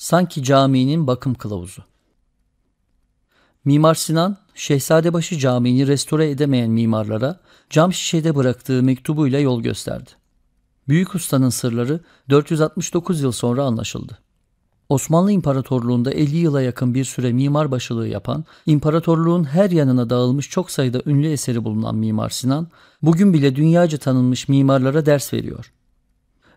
sanki caminin bakım kılavuzu. Mimar Sinan, Şehzadebaşı Camii'ni restore edemeyen mimarlara cam şişede bıraktığı mektubuyla yol gösterdi. Büyük ustanın sırları 469 yıl sonra anlaşıldı. Osmanlı İmparatorluğu'nda 50 yıla yakın bir süre mimar başılığı yapan, imparatorluğun her yanına dağılmış çok sayıda ünlü eseri bulunan Mimar Sinan, bugün bile dünyaca tanınmış mimarlara ders veriyor.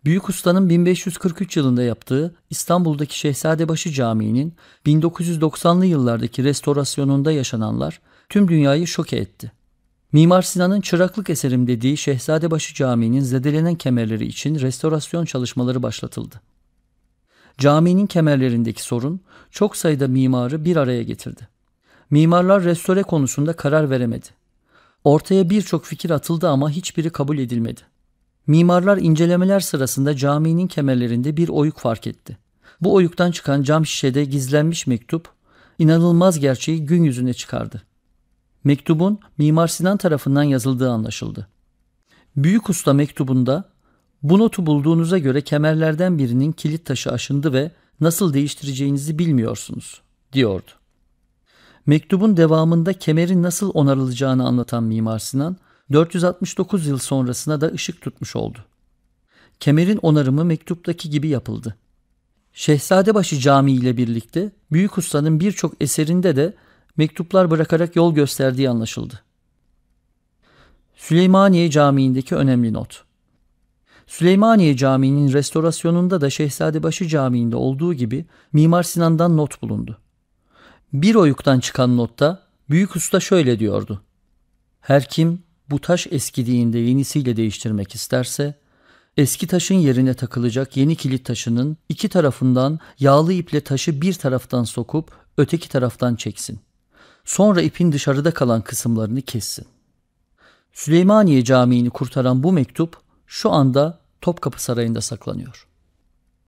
Büyük Usta'nın 1543 yılında yaptığı İstanbul'daki Şehzadebaşı Camii'nin 1990'lı yıllardaki restorasyonunda yaşananlar tüm dünyayı şoke etti. Mimar Sinan'ın çıraklık eserim dediği Şehzadebaşı Camii'nin zedelenen kemerleri için restorasyon çalışmaları başlatıldı. Caminin kemerlerindeki sorun çok sayıda mimarı bir araya getirdi. Mimarlar restore konusunda karar veremedi. Ortaya birçok fikir atıldı ama hiçbiri kabul edilmedi. Mimarlar incelemeler sırasında caminin kemerlerinde bir oyuk fark etti. Bu oyuktan çıkan cam şişede gizlenmiş mektup inanılmaz gerçeği gün yüzüne çıkardı. Mektubun Mimar Sinan tarafından yazıldığı anlaşıldı. Büyük usta mektubunda bu notu bulduğunuza göre kemerlerden birinin kilit taşı aşındı ve nasıl değiştireceğinizi bilmiyorsunuz diyordu. Mektubun devamında kemerin nasıl onarılacağını anlatan Mimar Sinan 469 yıl sonrasına da ışık tutmuş oldu. Kemerin onarımı mektuptaki gibi yapıldı. Şehzadebaşı Camii ile birlikte Büyük Usta'nın birçok eserinde de mektuplar bırakarak yol gösterdiği anlaşıldı. Süleymaniye Camii'ndeki önemli not. Süleymaniye Camii'nin restorasyonunda da Şehzadebaşı Camii'nde olduğu gibi Mimar Sinan'dan not bulundu. Bir oyuktan çıkan notta Büyük Usta şöyle diyordu. Her kim bu taş eskidiğinde yenisiyle değiştirmek isterse, eski taşın yerine takılacak yeni kilit taşının iki tarafından yağlı iple taşı bir taraftan sokup öteki taraftan çeksin. Sonra ipin dışarıda kalan kısımlarını kessin. Süleymaniye Camii'ni kurtaran bu mektup şu anda Topkapı Sarayı'nda saklanıyor.